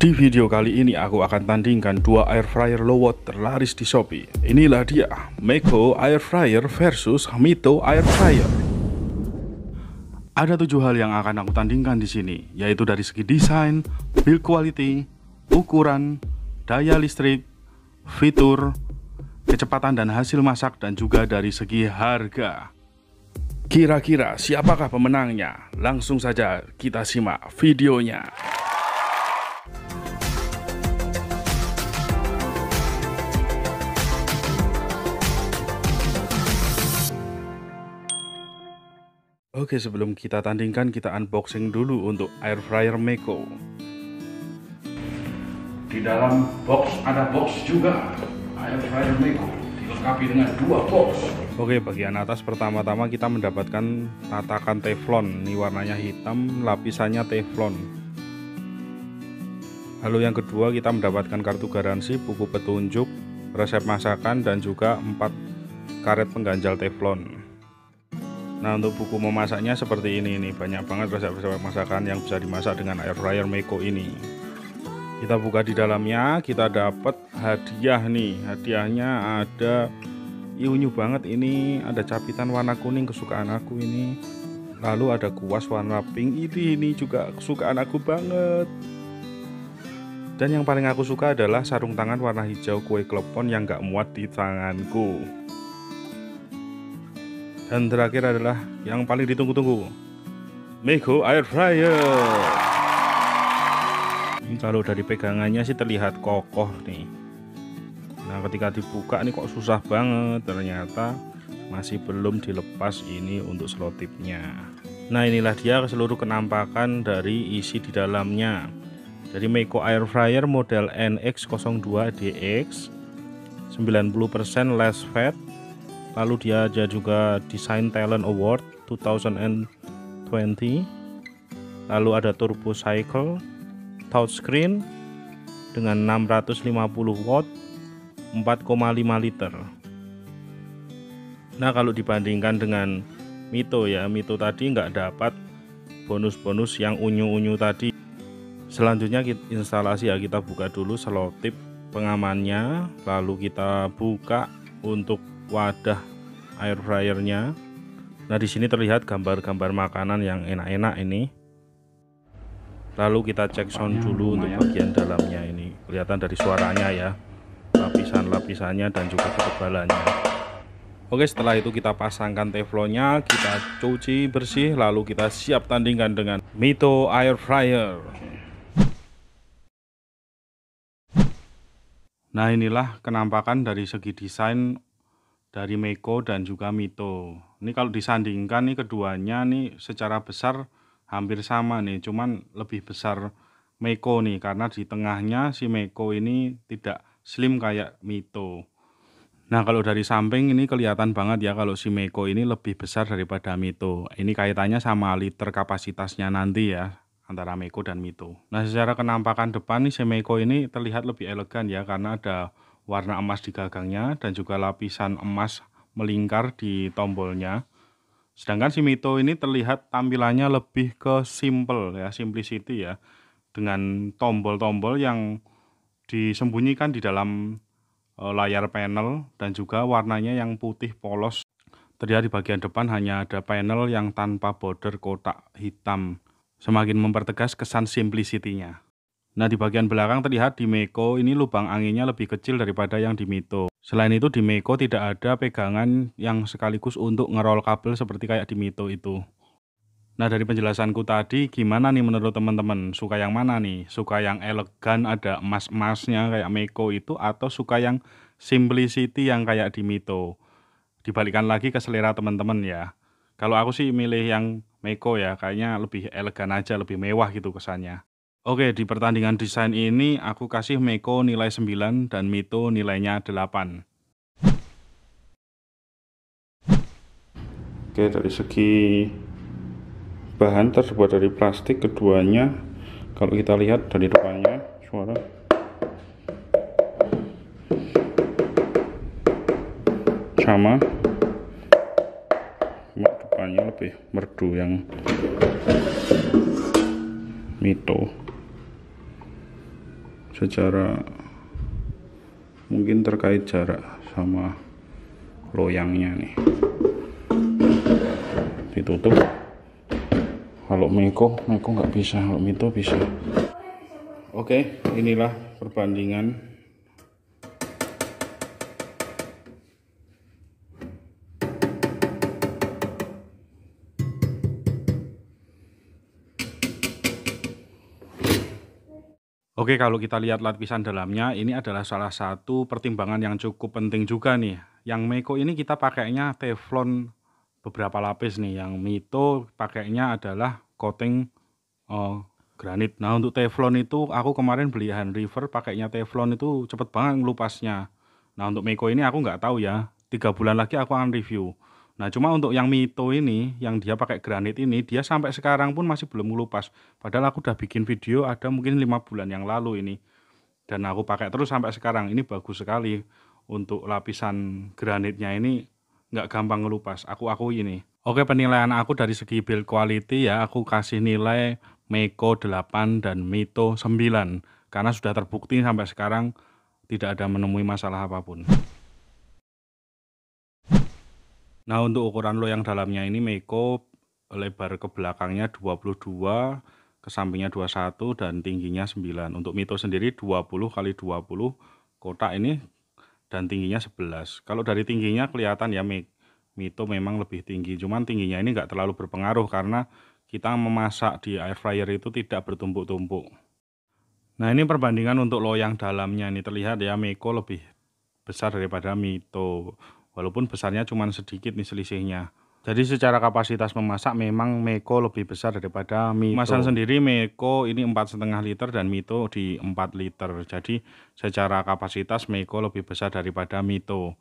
Di video kali ini aku akan tandingkan dua air fryer low watt terlaris di Shopee. Inilah dia, Meko Air Fryer versus Mito Air Fryer. Ada tujuh hal yang akan aku tandingkan di sini, yaitu dari segi desain, build quality, ukuran, daya listrik, fitur, kecepatan dan hasil masak dan juga dari segi harga. Kira-kira siapakah pemenangnya? Langsung saja kita simak videonya. Oke sebelum kita tandingkan kita unboxing dulu untuk air fryer Meko Di dalam box ada box juga air fryer Meko dilengkapi dengan dua box Oke bagian atas pertama-tama kita mendapatkan tatakan teflon Ini warnanya hitam lapisannya teflon Lalu yang kedua kita mendapatkan kartu garansi, buku petunjuk, resep masakan dan juga 4 karet pengganjal teflon Nah untuk buku memasaknya seperti ini nih banyak banget resep-resep masakan yang bisa dimasak dengan air fryer Meiko ini. Kita buka di dalamnya, kita dapat hadiah nih. Hadiahnya ada iunyu banget ini, ada capitan warna kuning kesukaan aku ini. Lalu ada kuas warna pink ini ini juga kesukaan aku banget. Dan yang paling aku suka adalah sarung tangan warna hijau kue klepon yang gak muat di tanganku. Dan terakhir adalah yang paling ditunggu-tunggu, Mego Air Fryer. Ini kalau dari pegangannya sih terlihat kokoh nih. Nah ketika dibuka ini kok susah banget ternyata masih belum dilepas ini untuk selotipnya. Nah inilah dia seluruh kenampakan dari isi di dalamnya Dari Meiko Air Fryer model NX02DX 90% less fat lalu dia aja juga Design Talent Award 2020 lalu ada turbo cycle touchscreen dengan 650 watt 4,5 liter nah kalau dibandingkan dengan Mito ya Mito tadi nggak dapat bonus-bonus yang unyu-unyu tadi selanjutnya kita instalasi ya kita buka dulu selotip pengamannya lalu kita buka untuk wadah air fryernya. Nah, di sini terlihat gambar-gambar makanan yang enak-enak ini. Lalu kita cek sound dulu untuk bagian dalamnya ini. Kelihatan dari suaranya ya. Lapisan-lapisannya dan juga ketebalannya. Oke, setelah itu kita pasangkan teflonnya, kita cuci bersih lalu kita siap tandingkan dengan Mito air fryer. Nah, inilah kenampakan dari segi desain dari Meiko dan juga Mito. Ini kalau disandingkan nih keduanya nih secara besar hampir sama nih, cuman lebih besar Meiko nih karena di tengahnya si Meiko ini tidak slim kayak Mito. Nah, kalau dari samping ini kelihatan banget ya kalau si Meiko ini lebih besar daripada Mito. Ini kaitannya sama liter kapasitasnya nanti ya antara Meiko dan Mito. Nah, secara kenampakan depan nih si Meiko ini terlihat lebih elegan ya karena ada warna emas di gagangnya dan juga lapisan emas melingkar di tombolnya. Sedangkan si Mito ini terlihat tampilannya lebih ke simple ya, simplicity ya. Dengan tombol-tombol yang disembunyikan di dalam e, layar panel dan juga warnanya yang putih polos. Terlihat di bagian depan hanya ada panel yang tanpa border kotak hitam. Semakin mempertegas kesan simplicity-nya. Nah di bagian belakang terlihat di Meko ini lubang anginnya lebih kecil daripada yang di Mito. Selain itu di Meko tidak ada pegangan yang sekaligus untuk ngerol kabel seperti kayak di Mito itu. Nah dari penjelasanku tadi gimana nih menurut teman-teman? Suka yang mana nih? Suka yang elegan ada emas-emasnya kayak Meko itu atau suka yang simplicity yang kayak di Mito? Dibalikan lagi ke selera teman-teman ya. Kalau aku sih milih yang Meko ya, kayaknya lebih elegan aja, lebih mewah gitu kesannya. Oke, di pertandingan desain ini aku kasih Meko nilai 9 dan Mito nilainya 8. Oke, dari segi bahan terbuat dari plastik keduanya kalau kita lihat dari depannya suara sama depannya lebih merdu yang mito secara mungkin terkait jarak sama loyangnya nih ditutup kalau meko meko nggak bisa kalau mito bisa oke inilah perbandingan Oke, kalau kita lihat lapisan dalamnya, ini adalah salah satu pertimbangan yang cukup penting juga nih. Yang Meko ini kita pakainya teflon beberapa lapis nih. Yang Mito pakainya adalah coating uh, granit. Nah, untuk teflon itu aku kemarin beli hand river pakainya teflon itu cepet banget ngelupasnya. Nah, untuk Meko ini aku nggak tahu ya. Tiga bulan lagi aku akan review. Nah, cuma untuk yang Mito ini, yang dia pakai granit ini, dia sampai sekarang pun masih belum ngelupas. Padahal aku udah bikin video ada mungkin lima bulan yang lalu ini. Dan aku pakai terus sampai sekarang. Ini bagus sekali untuk lapisan granitnya ini nggak gampang ngelupas. Aku aku ini. Oke, penilaian aku dari segi build quality ya, aku kasih nilai Meko 8 dan Mito 9. Karena sudah terbukti sampai sekarang tidak ada menemui masalah apapun. Nah, untuk ukuran loyang dalamnya ini Meiko lebar ke belakangnya 22, ke sampingnya 21 dan tingginya 9. Untuk Mito sendiri 20 kali 20 kotak ini dan tingginya 11. Kalau dari tingginya kelihatan ya Mito memang lebih tinggi, cuman tingginya ini nggak terlalu berpengaruh karena kita memasak di air fryer itu tidak bertumpuk-tumpuk. Nah, ini perbandingan untuk loyang dalamnya ini terlihat ya meiko lebih besar daripada Mito. Walaupun besarnya cuma sedikit nih selisihnya. Jadi secara kapasitas memasak memang Meko lebih besar daripada Mito. Masan sendiri Meko ini empat setengah liter dan Mito di 4 liter. Jadi secara kapasitas Meko lebih besar daripada Mito.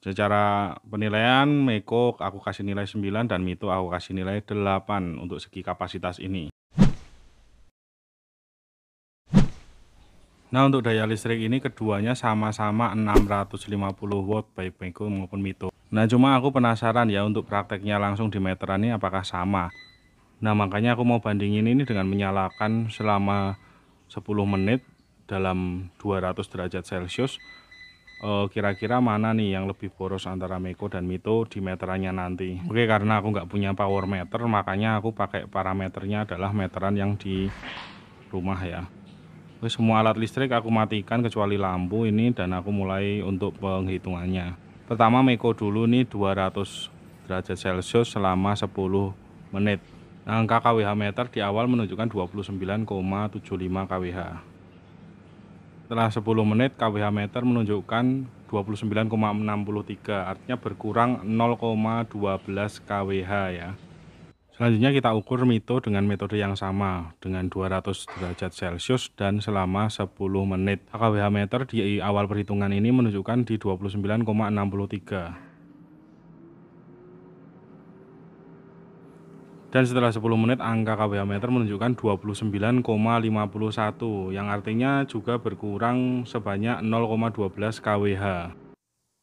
Secara penilaian Meko aku kasih nilai 9 dan Mito aku kasih nilai 8 untuk segi kapasitas ini. Nah untuk daya listrik ini keduanya sama-sama 650 watt baik Meko maupun Mito. Nah cuma aku penasaran ya untuk prakteknya langsung di meteran ini apakah sama. Nah makanya aku mau bandingin ini dengan menyalakan selama 10 menit dalam 200 derajat celcius. Eh, kira-kira e, mana nih yang lebih boros antara Meko dan Mito di meterannya nanti. Oke karena aku nggak punya power meter makanya aku pakai parameternya adalah meteran yang di rumah ya semua alat listrik aku matikan kecuali lampu ini dan aku mulai untuk penghitungannya pertama meko dulu nih 200 derajat celcius selama 10 menit angka kWh meter di awal menunjukkan 29,75 kWh setelah 10 menit kWh meter menunjukkan 29,63 artinya berkurang 0,12 kWh ya Selanjutnya kita ukur mito dengan metode yang sama dengan 200 derajat Celcius dan selama 10 menit. AKWH meter di awal perhitungan ini menunjukkan di 29,63. Dan setelah 10 menit angka KWH meter menunjukkan 29,51 yang artinya juga berkurang sebanyak 0,12 KWH.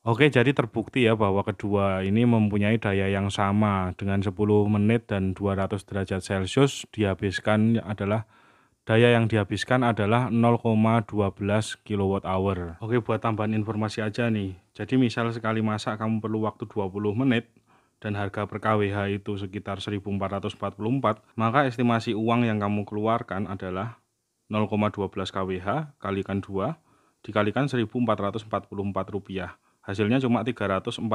Oke, jadi terbukti ya bahwa kedua ini mempunyai daya yang sama dengan 10 menit dan 200 derajat Celcius dihabiskan adalah daya yang dihabiskan adalah 0,12 kilowatt hour. Oke, buat tambahan informasi aja nih. Jadi misal sekali masak kamu perlu waktu 20 menit dan harga per kWh itu sekitar 1444, maka estimasi uang yang kamu keluarkan adalah 0,12 kWh kalikan 2 dikalikan 1444 rupiah hasilnya cuma 347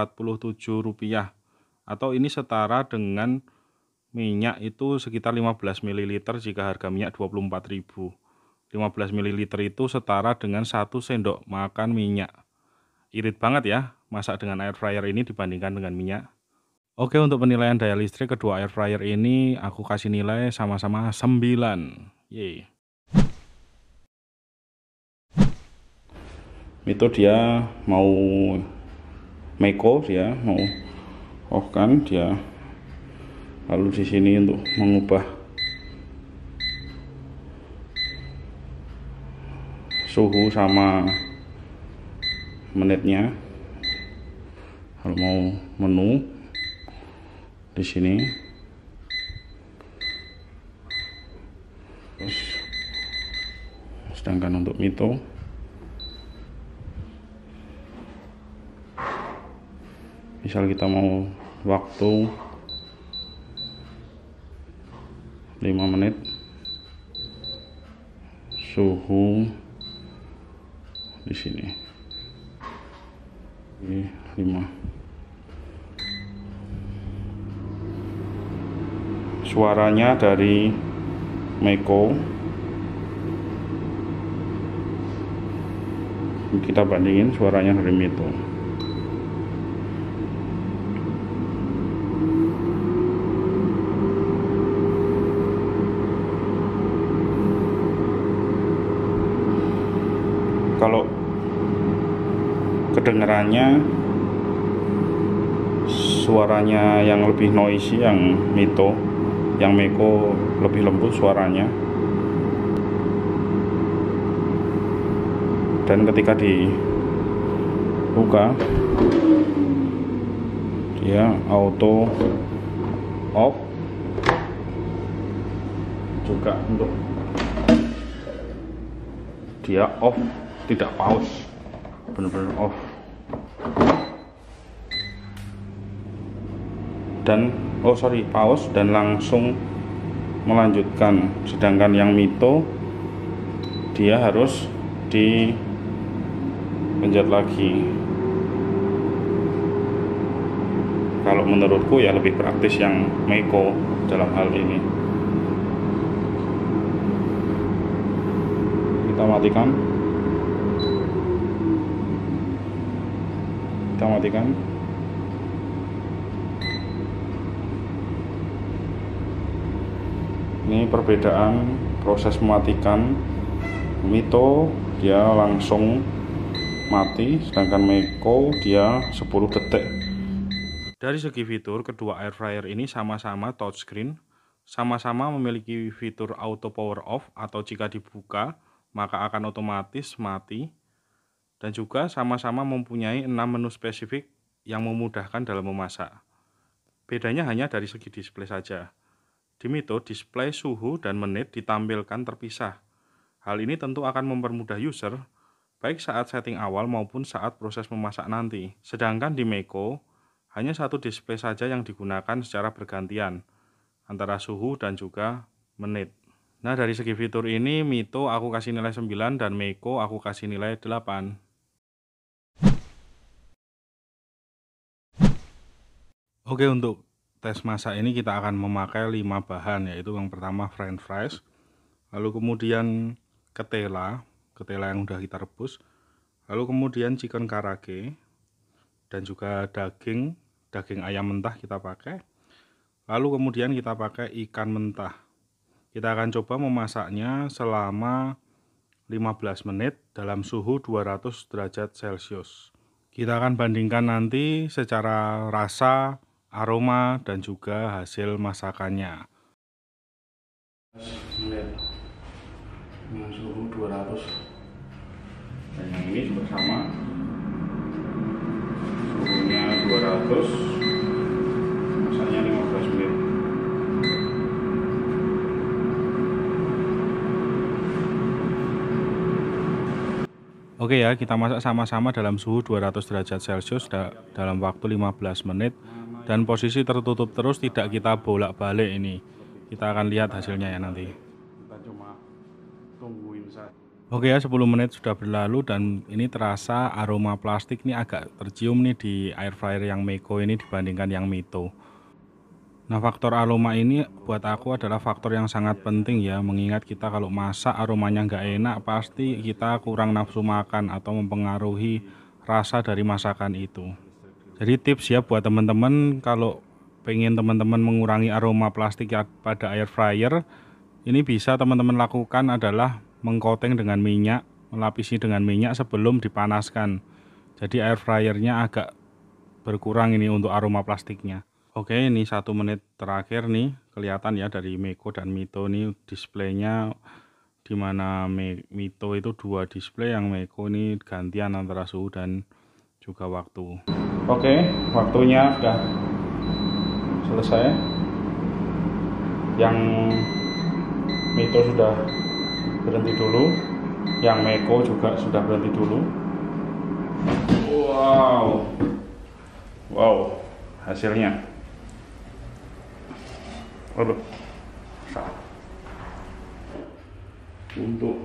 rupiah atau ini setara dengan minyak itu sekitar 15 ml jika harga minyak 24.000 15 ml itu setara dengan satu sendok makan minyak irit banget ya masak dengan air fryer ini dibandingkan dengan minyak Oke untuk penilaian daya listrik kedua air fryer ini aku kasih nilai sama-sama 9 Yeay itu dia mau meko dia mau off kan dia lalu di sini untuk mengubah suhu sama menitnya kalau mau menu di sini terus sedangkan untuk mito misal kita mau waktu 5 menit suhu di sini ini 5 suaranya dari Meko kita bandingin suaranya dari Mito kedengarannya suaranya yang lebih noisy yang Mito yang Meko lebih lembut suaranya dan ketika dibuka dia auto off juga untuk dia off tidak pause benar-benar off dan oh sorry pause dan langsung melanjutkan sedangkan yang mito dia harus di pencet lagi kalau menurutku ya lebih praktis yang meko dalam hal ini kita matikan kita matikan ini perbedaan proses mematikan mito dia langsung mati sedangkan meko dia 10 detik dari segi fitur kedua air fryer ini sama-sama touchscreen sama-sama memiliki fitur auto power off atau jika dibuka maka akan otomatis mati dan juga sama-sama mempunyai 6 menu spesifik yang memudahkan dalam memasak bedanya hanya dari segi display saja di Mito, display suhu dan menit ditampilkan terpisah. Hal ini tentu akan mempermudah user, baik saat setting awal maupun saat proses memasak nanti. Sedangkan di Meko, hanya satu display saja yang digunakan secara bergantian, antara suhu dan juga menit. Nah dari segi fitur ini, Mito aku kasih nilai 9 dan Meko aku kasih nilai 8. Oke untuk tes masa ini kita akan memakai lima bahan yaitu yang pertama french fries lalu kemudian ketela ketela yang udah kita rebus lalu kemudian chicken karage dan juga daging daging ayam mentah kita pakai lalu kemudian kita pakai ikan mentah kita akan coba memasaknya selama 15 menit dalam suhu 200 derajat celcius kita akan bandingkan nanti secara rasa aroma, dan juga hasil masakannya. Dengan suhu 200 dan yang ini juga sama suhunya 200 masaknya 15 menit Oke ya, kita masak sama-sama dalam suhu 200 derajat Celcius dalam waktu 15 menit dan posisi tertutup terus tidak kita bolak-balik ini kita akan lihat hasilnya ya nanti oke ya 10 menit sudah berlalu dan ini terasa aroma plastik ini agak tercium nih di air fryer yang Meko ini dibandingkan yang Mito nah faktor aroma ini buat aku adalah faktor yang sangat penting ya mengingat kita kalau masak aromanya nggak enak pasti kita kurang nafsu makan atau mempengaruhi rasa dari masakan itu jadi tips ya buat teman-teman kalau pengen teman-teman mengurangi aroma plastik ya pada air fryer, ini bisa teman-teman lakukan adalah mengkoteng dengan minyak, melapisi dengan minyak sebelum dipanaskan. Jadi air fryernya agak berkurang ini untuk aroma plastiknya. Oke, ini satu menit terakhir nih kelihatan ya dari Meko dan Mito nih displaynya dimana mana Mito itu dua display yang Meko ini gantian antara suhu dan juga waktu. Oke, waktunya sudah selesai. Yang Mito sudah berhenti dulu, yang Meko juga sudah berhenti dulu. Wow, wow, hasilnya. Waduh, untuk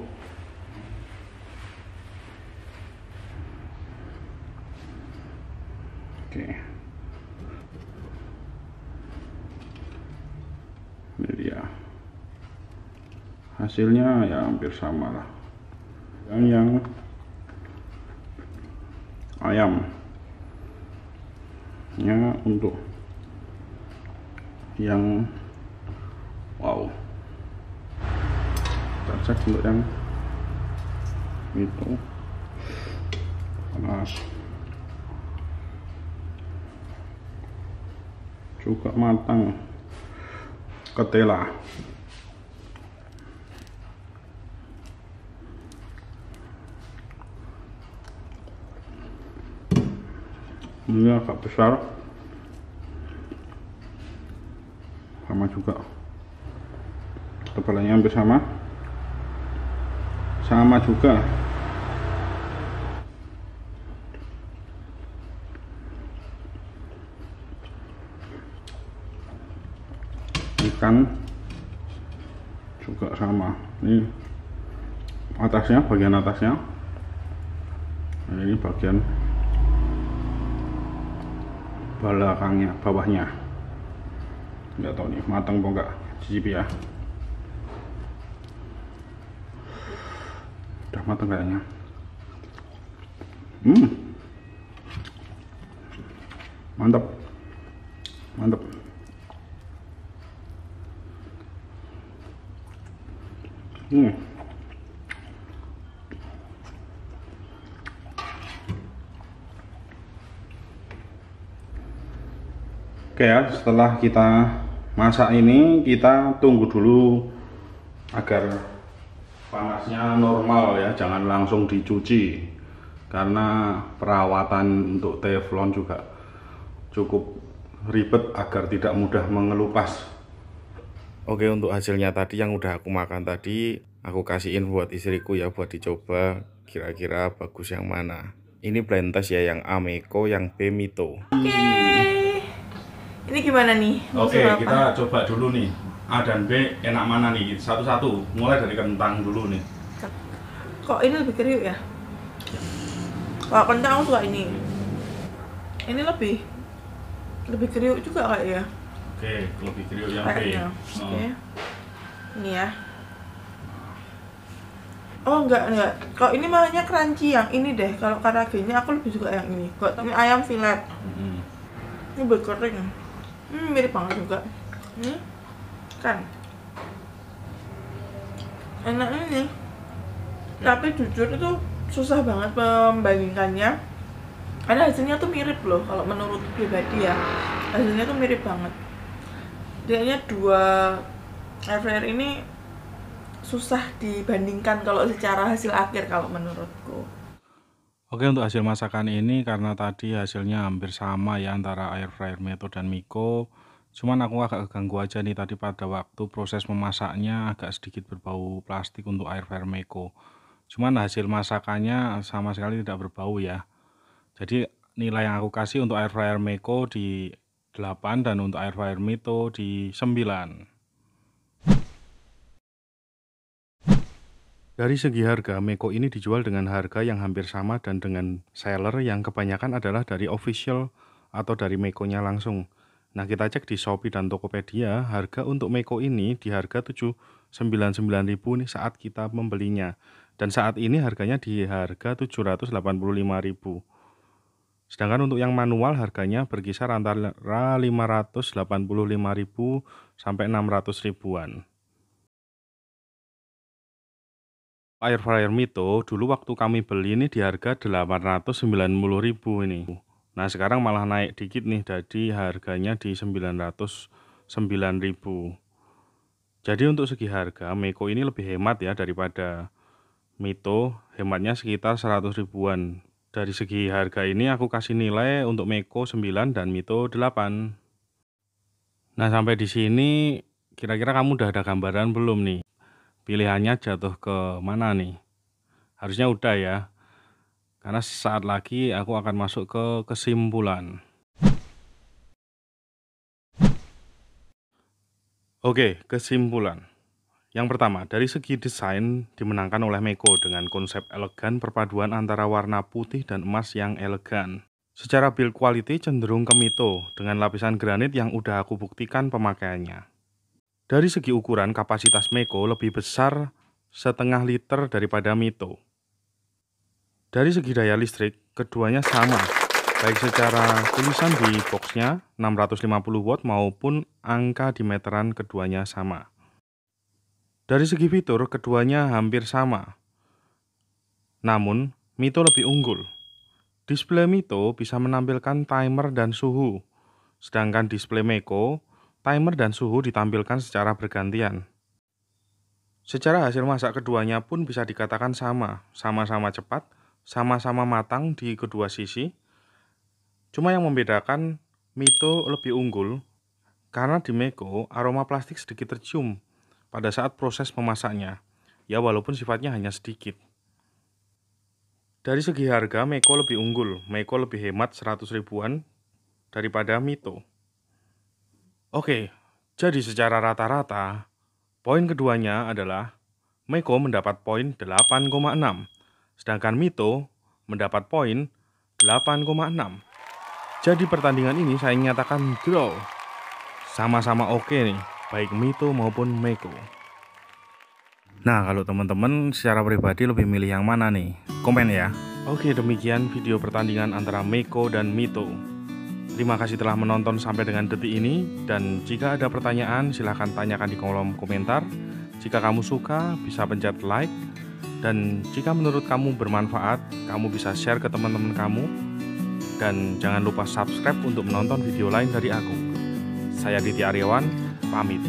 Oke. Ini dia. Hasilnya ya hampir sama lah. Yang yang ayam untuk yang wow kita cek untuk yang itu panas juga matang ketela ini agak besar sama juga kepalanya hampir sama sama juga belakang juga sama ini atasnya bagian atasnya nah, ini bagian belakangnya bawahnya nggak tahu nih matang apa enggak cicipi ya udah matang kayaknya hmm mantap Hmm. Oke ya, setelah kita masak ini kita tunggu dulu agar panasnya normal ya, jangan langsung dicuci karena perawatan untuk teflon juga cukup ribet agar tidak mudah mengelupas Oke untuk hasilnya tadi yang udah aku makan tadi aku kasihin buat istriku ya buat dicoba kira-kira bagus yang mana. Ini blend test ya yang Ameko yang Pemito. Oke. Okay. Ini gimana nih? Oke, okay, kita coba dulu nih. A dan B enak mana nih? Satu-satu. Mulai dari kentang dulu nih. Kok ini lebih kriuk ya? Kalau kentang aku suka ini. Ini lebih lebih kriuk juga kayak ya. Oke, lebih kriuk yang ini, Oke. Oh. Ini ya. Oh enggak enggak. Kalau ini mahnya crunchy yang ini deh. Kalau karagenya aku lebih suka yang ini. Kok ini ayam filet. Mm Ini berkering. Hmm, mirip banget juga. Ini kan enak ini. Tapi jujur itu susah banget membandingkannya. Karena hasilnya tuh mirip loh kalau menurut pribadi ya. Hasilnya tuh mirip banget kayaknya dua air fryer ini susah dibandingkan kalau secara hasil akhir kalau menurutku. Oke untuk hasil masakan ini karena tadi hasilnya hampir sama ya antara air fryer Meto dan Miko. Cuman aku agak keganggu aja nih tadi pada waktu proses memasaknya agak sedikit berbau plastik untuk air fryer Miko. Cuman hasil masakannya sama sekali tidak berbau ya. Jadi nilai yang aku kasih untuk air fryer miko di 8 dan untuk air fryer mito di 9. Dari segi harga, Meko ini dijual dengan harga yang hampir sama dan dengan seller yang kebanyakan adalah dari official atau dari Mekonya langsung. Nah kita cek di Shopee dan Tokopedia, harga untuk Meko ini di harga 799.000 nih saat kita membelinya. Dan saat ini harganya di harga 785.000. Sedangkan untuk yang manual harganya berkisar antara 585.000 sampai 600 ribuan. Air fryer Mito dulu waktu kami beli ini di harga 890.000 ini. Nah, sekarang malah naik dikit nih jadi harganya di 909.000. Jadi untuk segi harga Meko ini lebih hemat ya daripada Mito, hematnya sekitar 100 ribuan dari segi harga ini aku kasih nilai untuk Meko 9 dan Mito 8. Nah sampai di sini kira-kira kamu udah ada gambaran belum nih? Pilihannya jatuh ke mana nih? Harusnya udah ya. Karena saat lagi aku akan masuk ke kesimpulan. Oke, kesimpulan. Yang pertama, dari segi desain dimenangkan oleh Meko dengan konsep elegan perpaduan antara warna putih dan emas yang elegan. Secara build quality cenderung ke Mito dengan lapisan granit yang udah aku buktikan pemakaiannya. Dari segi ukuran, kapasitas Meko lebih besar setengah liter daripada Mito. Dari segi daya listrik, keduanya sama, baik secara tulisan di boxnya 650 watt maupun angka di meteran keduanya sama. Dari segi fitur, keduanya hampir sama. Namun, Mito lebih unggul. Display Mito bisa menampilkan timer dan suhu, sedangkan display Meko, timer dan suhu ditampilkan secara bergantian. Secara hasil masak keduanya pun bisa dikatakan sama, sama-sama cepat, sama-sama matang di kedua sisi. Cuma yang membedakan Mito lebih unggul karena di Meko aroma plastik sedikit tercium pada saat proses memasaknya, ya walaupun sifatnya hanya sedikit. Dari segi harga, Meiko lebih unggul. Meiko lebih hemat 100 ribuan daripada Mito. Oke, jadi secara rata-rata, poin keduanya adalah Meiko mendapat poin 8,6, sedangkan Mito mendapat poin 8,6. Jadi pertandingan ini saya nyatakan draw. Sama-sama oke nih baik Mito maupun Meko. Nah, kalau teman-teman secara pribadi lebih milih yang mana nih? Komen ya. Oke, demikian video pertandingan antara Meko dan Mito. Terima kasih telah menonton sampai dengan detik ini dan jika ada pertanyaan silahkan tanyakan di kolom komentar. Jika kamu suka bisa pencet like dan jika menurut kamu bermanfaat, kamu bisa share ke teman-teman kamu dan jangan lupa subscribe untuk menonton video lain dari aku. Saya Diti Aryawan, pamit.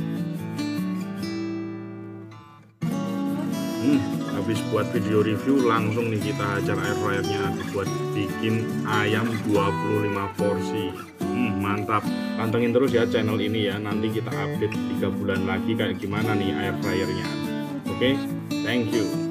Hmm, habis buat video review langsung nih kita ajar air fryernya buat bikin ayam 25 porsi. Hmm, mantap. Pantengin terus ya channel ini ya. Nanti kita update 3 bulan lagi kayak gimana nih air fryernya. Oke, okay? thank you.